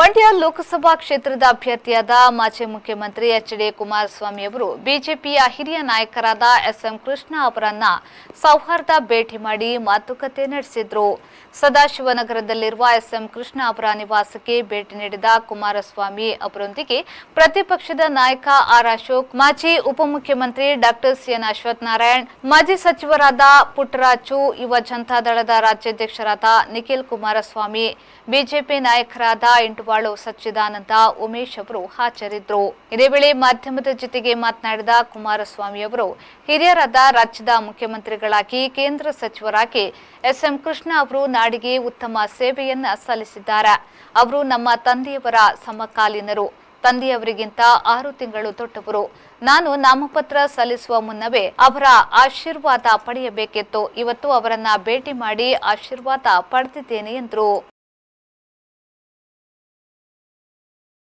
ಮಂಡ್ಯ ಲೋಕಸಭಾ ಕ್ಷೇತ್ರದ ಅಭ್ಯರ್ಥಿಯಾದ ಮಾಜಿ ಮುಖ್ಯಮಂತ್ರಿ ಎಚ್ ಡಿ ಕುಮಾರಸ್ವಾಮಿ ಅವರು ಬಿಜೆಪಿಯ ಹಿರಿಯ ನಾಯಕರಾದ ಎಸ್ಎಂ ಕೃಷ್ಣ ಅವರನ್ನ ಸೌಹಾರ್ದ ಭೇಟಿ ಮಾಡಿ ಮಾತುಕತೆ ನಡೆಸಿದ್ರು ಸದಾಶಿವನಗರದಲ್ಲಿರುವ ಎಸ್ಎಂ ಕೃಷ್ಣ ಅವರ ನಿವಾಸಕ್ಕೆ ಭೇಟಿ ನೀಡಿದ ಕುಮಾರಸ್ವಾಮಿ ಅವರೊಂದಿಗೆ ಪ್ರತಿಪಕ್ಷದ ನಾಯಕ ಆರ್ ಅಶೋಕ್ ಮಾಜಿ ಉಪಮುಖ್ಯಮಂತ್ರಿ ಡಾಕ್ಟರ್ ಸಿಎನ್ ಅಶ್ವತ್ಥನಾರಾಯಣ ಮಾಜಿ ಸಚಿವರಾದ ಪುಟ್ಟರಾಜು ಯುವ ಜನತಾದಳದ ರಾಜ್ಯಾಧ್ಯಕ್ಷರಾದ ನಿಖಿಲ್ ಕುಮಾರಸ್ವಾಮಿ ಬಿಜೆಪಿ ನಾಯಕರಾದ ಎಂಟು ಬಂಟ್ವಾಳು ಸಚ್ಚಿದಾನಂದ ಉಮೇಶ್ ಅವರು ಹಾಜರಿದ್ದರು ಇದೇ ವೇಳೆ ಮಾಧ್ಯಮದ ಜೊತೆಗೆ ಮಾತನಾಡಿದ ಕುಮಾರಸ್ವಾಮಿ ಅವರು ಹಿರಿಯರಾದ ರಾಜ್ಯದ ಮುಖ್ಯಮಂತ್ರಿಗಳಾಗಿ ಕೇಂದ್ರ ಸಚಿವರಾಗಿ ಎಸ್ಎಂ ಕೃಷ್ಣ ಅವರು ನಾಡಿಗೆ ಉತ್ತಮ ಸೇವೆಯನ್ನ ಸಲ್ಲಿಸಿದ್ದಾರೆ ಅವರು ನಮ್ಮ ತಂದೆಯವರ ಸಮಕಾಲೀನರು ತಂದೆಯವರಿಗಿಂತ ಆರು ತಿಂಗಳು ದೊಡ್ಡವರು ನಾನು ನಾಮಪತ್ರ ಸಲ್ಲಿಸುವ ಮುನ್ನವೇ ಅವರ ಆಶೀರ್ವಾದ ಪಡೆಯಬೇಕಿತ್ತು ಇವತ್ತು ಅವರನ್ನ ಭೇಟಿ ಮಾಡಿ ಆಶೀರ್ವಾದ ಪಡೆದಿದ್ದೇನೆ ಎಂದರು